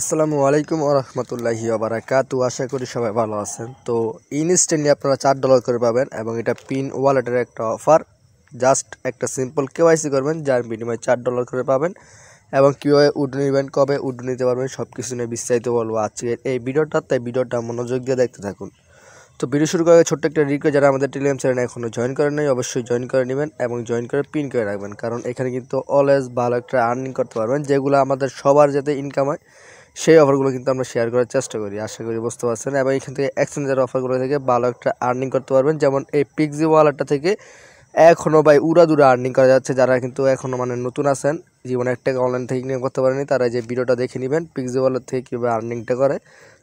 আসসালামু আলাইকুম আরহামতুল্লাহি ওবরাকাতু আশা করি সবাই ভালো আছেন তো ইনস্ট্যান্টলি আপনারা চার ডলার করে পাবেন এবং এটা পিন ওয়ালেটের একটা অফার জাস্ট একটা সিম্পল কেওয়াইসি করবেন যার বিনিময়ে চার ডলার করে পাবেন এবং কীভাবে উড নেবেন কবে উড নিতে পারবেন সব কিছু নিয়ে বিস্তারিত বলবো আজকের এই ভিডিওটা তাই ভিডিওটা মনোযোগ দিয়ে দেখতে থাকুন তো ভিডিও শুরু করার ছোট্ট একটা রিকোয়েস্ট যারা আমাদের টেলিগ্রাম চ্যানেল এখনও জয়েন করেন নাই অবশ্যই জয়েন করে নেবেন এবং জয়েন করে পিন করে রাখবেন কারণ এখানে কিন্তু অলওয়েজ ভালো একটা আর্নিং করতে পারবেন যেগুলো আমাদের সবার যাতে ইনকাম হয় সেই অফারগুলো কিন্তু আমরা শেয়ার করার চেষ্টা করি আশা করি বুঝতে পারছেন এবং এখান থেকে এক্সচেঞ্জের অফারগুলো থেকে ভালো একটা আর্নিং করতে পারবেন যেমন এই পিকজি ওয়ালেটটা থেকে এখনও ভাই উড়াদুরা আর্নিং করা যাচ্ছে যারা কিন্তু এখনও মানে নতুন আছেন জীবনে এক টাকা অনলাইন থেকে ইনকাম করতে পারেনি তারা যে ভিডিওটা দেখে নেবেন পিক্সেবলের থেকে কীভাবে আর্নিংটা করে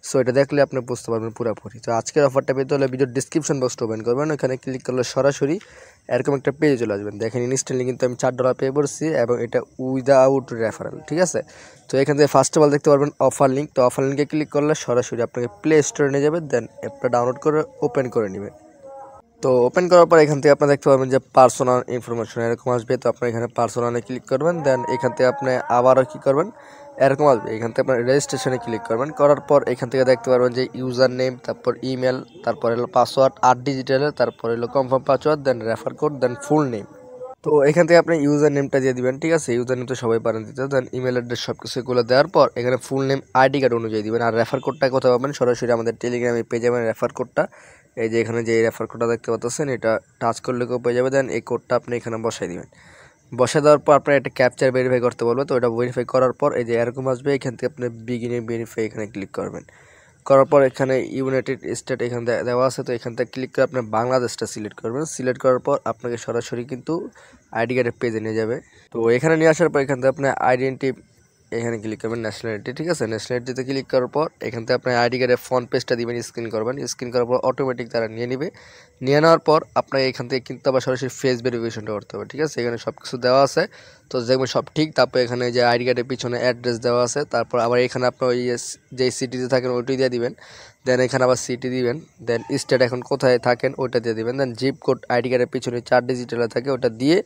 সো এটা দেখলে আপনি বুঝতে পারবেন পুরোপুরি তো আজকের অফারটা পেতে হলে ভিডিওর ডিসক্রিপশন বক্সটা ওপেন করবেন ওখানে ক্লিক করলে সরাসরি এরকম একটা পেজে চলে আসবেন দেখেন ইনস্ট্যান্টলি কিন্তু আমি চার ডলার পে করছি এবং এটা উইদাউট রেফারেল ঠিক আছে তো এখান থেকে ফার্স্ট অফ অল দেখতে পারবেন অফার লিঙ্ক তো অফার লিঙ্কে ক্লিক করলে সরাসরি আপনাকে প্লে স্টোরে নিয়ে যাবে দেন অ্যাপটা ডাউনলোড করে ওপেন করে নেবেন তো ওপেন করার পর এখান থেকে আপনি দেখতে পাবেন যে পার্সোনাল ইনফরমেশন এরকম আসবে তো আপনি এখানে পার্সোনালে ক্লিক করবেন দেন এখান থেকে আপনি আবারও কী করবেন এরকম আসবে এখান থেকে আপনার রেজিস্ট্রেশনে ক্লিক করবেন করার পর এখান থেকে দেখতে পারবেন যে ইউজার নেম তারপর ইমেল তারপর হলো পাসওয়ার্ড আট ডিজিটালের তারপর হলো কনফার্ম পাসওয়ার্ড দেন রেফার কোড দেন ফুল নেম তো এখান থেকে আপনি ইউজার নেমটা দিয়ে দিবেন ঠিক আছে ইউজার নেম তো সবাই পারেন দিতে দেন ইমেল অ্যাড্রেস সব এগুলো দেওয়ার পর এখানে ফুল নেম আইডি কার্ড অনুযায়ী দিবেন আর রেফার কোডটা কোথাও পাবেন সরাসরি আমাদের টেলিগ্রামে পেয়ে যাবেন রেফার কোডটা এই যে এখানে যে রেফার কোডটা দেখতে পাচ্ছেন এটা টাচ করলে কেউ পেয়ে যাবে দেন এই কোডটা আপনি এখানে বসাই দেবেন বসে দেওয়ার পর আপনার একটা ক্যাপচার ভেরিফাই করতে বলবে তো এটা ভেরিফাই করার পর এই যে এরকম আসবে এখান থেকে আপনি বিগিনে ভেরিফাই এখানে ক্লিক করবেন করার পর এখানে ইউনাইটেড স্টেট এখান দেওয়া আছে তো এখান থেকে ক্লিক করে আপনি বাংলাদেশটা সিলেক্ট করবেন সিলেক্ট করার পর আপনাকে সরাসরি কিন্তু আইডি কার্ডের পেজে নিয়ে যাবে তো এখানে নিয়ে আসার পর এখান থেকে আপনি আইডেন্টি এখানে ক্লিক করবেন ন্যাশনালিটি ঠিক আছে ন্যাশনালিটিতে ক্লিক করার পর এখান থেকে আপনার আইডি কার্ডের ফ্রন্ট পেজটা দিবেন স্ক্রিন করবেন স্ক্রিন করার পর অটোমেটিক তারা নিয়ে নেবে নিয়ে নেওয়ার পর আপনাকে এখান থেকে কিন্তু আবার সরাসরি ফেস ভেরিফিকেশনটা করতে হবে ঠিক আছে এখানে সব কিছু দেওয়া আছে তো দেখবেন সব ঠিক তারপর এখানে যে আইডি কার্ডের পিছনে অ্যাড্রেস দেওয়া আছে তারপর আবার এখানে আপনার ওই যে সিটিতে থাকেন ওইটি দিয়ে দিবেন দেন এখানে আবার সিটি দিবেন দেন স্টেট এখন কোথায় থাকেন ওইটা দিয়ে দিবেন দেন জিপ কোড আইডি কার্ডের পিছনে চার ডিজিটালে থাকে ওটা দিয়ে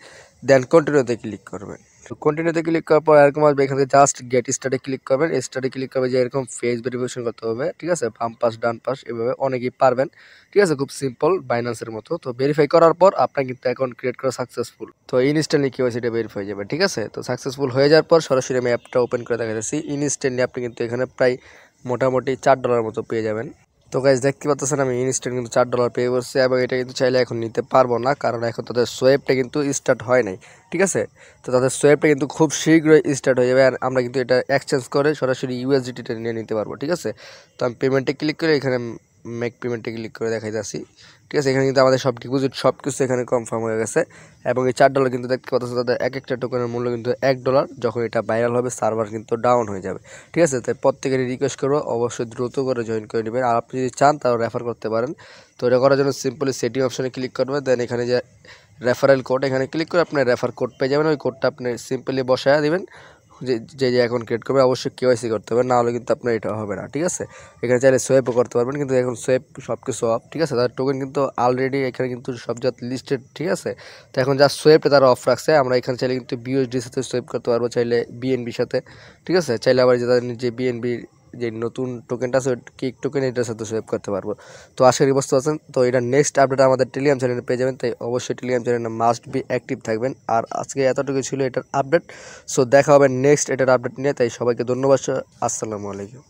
দেন কন্টিনিউতে ক্লিক করবেন কন্টিনিউতে ক্লিক করার পর এরকম আসবে এখান থেকে জাস্ট গেট স্টার্টে ক্লিক করবেন স্টার্টে ক্লিক করবে যে এরকম ফেস ভেরিফিকেশন করতে হবে ঠিক আছে বাম পাস ডান পাশ এভাবে অনেকেই পারবেন ঠিক আছে খুব সিম্পল বাইন্যান্সের মতো তো ভেরিফাই করার পর আপনার কিন্তু অ্যাকাউন্ট ক্রিয়েট করা সাকসেসফুল তো ইনস্ট্যান্টলি কেউ সেটা ভেরিফাই যাবে ঠিক আছে তো সাকসেসফুল হয়ে যাওয়ার পর সরাসরি আমি অ্যাপটা ওপেন করে দেখা যাচ্ছি ইনস্ট্যান্টলি আপনি কিন্তু এখানে প্রায় মোটামুটি চার ডলার মতো পেয়ে যাবেন তো গাইজ দেখতে পাচ্ছেন আমি ইনস্ট্যান্ট কিন্তু চার ডলার পে করছি এবং এটা কিন্তু চাইলে এখন নিতে পারবো না কারণ এখন তাদের সোয়েবটা কিন্তু স্টার্ট হয় নাই ঠিক আছে তো তাদের সোয়েবটা কিন্তু খুব শীঘ্রই স্টার্ট হয়ে যাবে আর আমরা কিন্তু এটা এক্সচেঞ্জ করে সরাসরি ইউএসডিটিটা নিয়ে নিতে পারবো ঠিক আছে তো আমি পেমেন্টে ক্লিক করে এখানে মেক পেমেন্টে ক্লিক করে দেখাই যাচ্ছি ঠিক আছে এখানে কিন্তু আমাদের সব ডিপোজিট সব কিছু এখানে কনফার্ম হয়ে গেছে এবং এই চার ডলার কিন্তু দেখতে পাচ্ছি তাদের এক একটা টোকেনের মূল্য কিন্তু এক ডলার যখন এটা ভাইরাল হবে সার্ভার কিন্তু ডাউন হয়ে যাবে ঠিক আছে তাই প্রত্যেকেরই রিকোয়েস্ট করবো অবশ্যই দ্রুত করে জয়েন করে নেবেন আর আপনি যদি চান তাও রেফার করতে পারেন তো এটা করার জন্য সিম্পলি সেটিং অপশানে ক্লিক করবেন দেন এখানে যে রেফারেল কোড এখানে ক্লিক করে আপনি রেফার কোড পেয়ে যাবেন ওই কোডটা আপনি সিম্পলি বসায় দেবেন যে যে অ্যাকাউন্ট ক্রিয়েট করবে অবশ্যই কেওয়াইসি করতে হবে না হলে কিন্তু আপনার এটা হবে না ঠিক আছে এখানে চাইলে সোয়েপও করতে পারবেন কিন্তু এখন সোয়েপ সব কিছু অফ ঠিক আছে তার টোকেন কিন্তু অলরেডি এখানে কিন্তু সব জাত লিস্টেড ঠিক আছে তো এখন যা সোয়েপে তারা অফ রাখছে আমরা এখানে চাইলে কিন্তু বিএসডির সাথে সোয়েপ করতে পারবো চাইলে বিএনবির সাথে ঠিক আছে চাইলে আবার যে তাদের নিজে বিএনবির যে নতুন টোকেনটা আছে কিক টোকেন এটার সাথে সোয়েপ করতে পারবো তো আশা করি বুঝতে পারছেন তো এটা নেক্সট আপডেট আমাদের টেলিগ্রাম চ্যানেলে পেয়ে যাবেন তাই অবশ্যই টেলিগ্রাম চ্যানেলে মাস্ট বি অ্যাক্টিভ থাকবেন আর আজকে এতটুকু ছিল এটার আপডেট সো দেখা হবে নেক্সট এটার আপডেট নিয়ে তাই সবাইকে ধন্যবাদ আসসালামু আলাইকুম